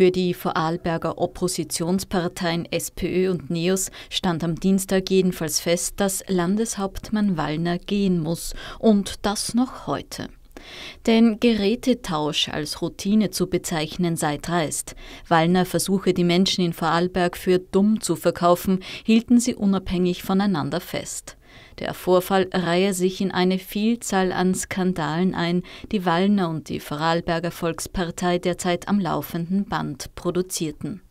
Für die Vorarlberger Oppositionsparteien SPÖ und NEOS stand am Dienstag jedenfalls fest, dass Landeshauptmann Wallner gehen muss und das noch heute. Denn Gerätetausch als Routine zu bezeichnen sei dreist. Wallner Versuche, die Menschen in Vorarlberg für dumm zu verkaufen, hielten sie unabhängig voneinander fest. Der Vorfall reihe sich in eine Vielzahl an Skandalen ein, die Wallner und die Vorarlberger Volkspartei derzeit am laufenden Band produzierten.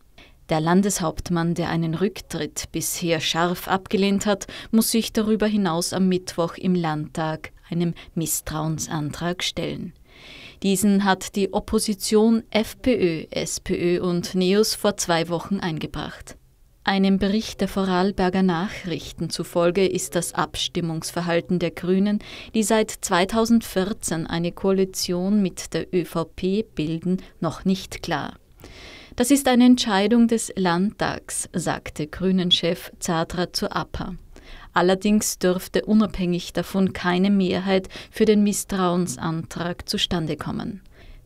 Der Landeshauptmann, der einen Rücktritt bisher scharf abgelehnt hat, muss sich darüber hinaus am Mittwoch im Landtag einem Misstrauensantrag stellen. Diesen hat die Opposition FPÖ, SPÖ und NEOS vor zwei Wochen eingebracht. Einem Bericht der Vorarlberger Nachrichten zufolge ist das Abstimmungsverhalten der Grünen, die seit 2014 eine Koalition mit der ÖVP bilden, noch nicht klar. Das ist eine Entscheidung des Landtags, sagte Grünen-Chef Zadra zu APA. Allerdings dürfte unabhängig davon keine Mehrheit für den Misstrauensantrag zustande kommen.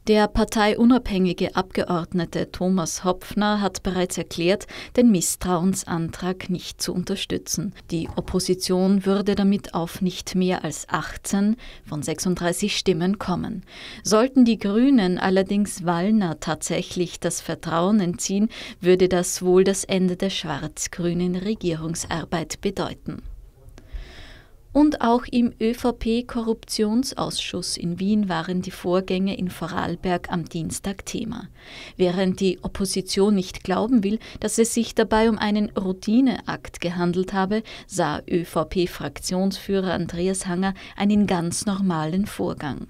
Der parteiunabhängige Abgeordnete Thomas Hopfner hat bereits erklärt, den Misstrauensantrag nicht zu unterstützen. Die Opposition würde damit auf nicht mehr als 18 von 36 Stimmen kommen. Sollten die Grünen allerdings Wallner tatsächlich das Vertrauen entziehen, würde das wohl das Ende der schwarz-grünen Regierungsarbeit bedeuten. Und auch im ÖVP-Korruptionsausschuss in Wien waren die Vorgänge in Vorarlberg am Dienstag Thema. Während die Opposition nicht glauben will, dass es sich dabei um einen Routineakt gehandelt habe, sah ÖVP-Fraktionsführer Andreas Hanger einen ganz normalen Vorgang.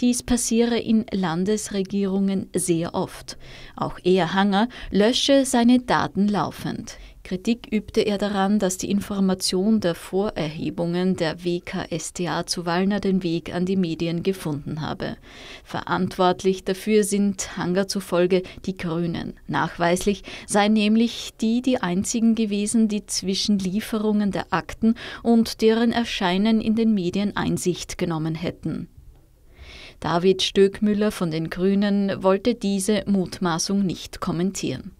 Dies passiere in Landesregierungen sehr oft. Auch er Hanger lösche seine Daten laufend. Kritik übte er daran, dass die Information der Vorerhebungen der WKStA zu Wallner den Weg an die Medien gefunden habe. Verantwortlich dafür sind Hanger zufolge die Grünen. Nachweislich seien nämlich die die einzigen gewesen, die zwischen Lieferungen der Akten und deren Erscheinen in den Medien Einsicht genommen hätten. David Stöckmüller von den Grünen wollte diese Mutmaßung nicht kommentieren.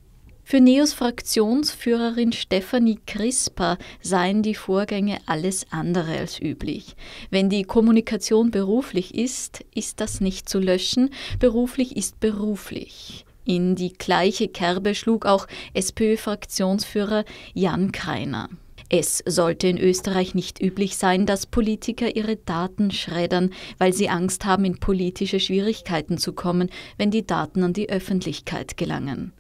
Für Neos Fraktionsführerin Stefanie Crisper seien die Vorgänge alles andere als üblich. Wenn die Kommunikation beruflich ist, ist das nicht zu löschen. Beruflich ist beruflich. In die gleiche Kerbe schlug auch SPÖ-Fraktionsführer Jan Kreiner. Es sollte in Österreich nicht üblich sein, dass Politiker ihre Daten schreddern, weil sie Angst haben, in politische Schwierigkeiten zu kommen, wenn die Daten an die Öffentlichkeit gelangen.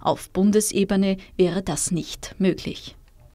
Auf Bundesebene wäre das nicht möglich.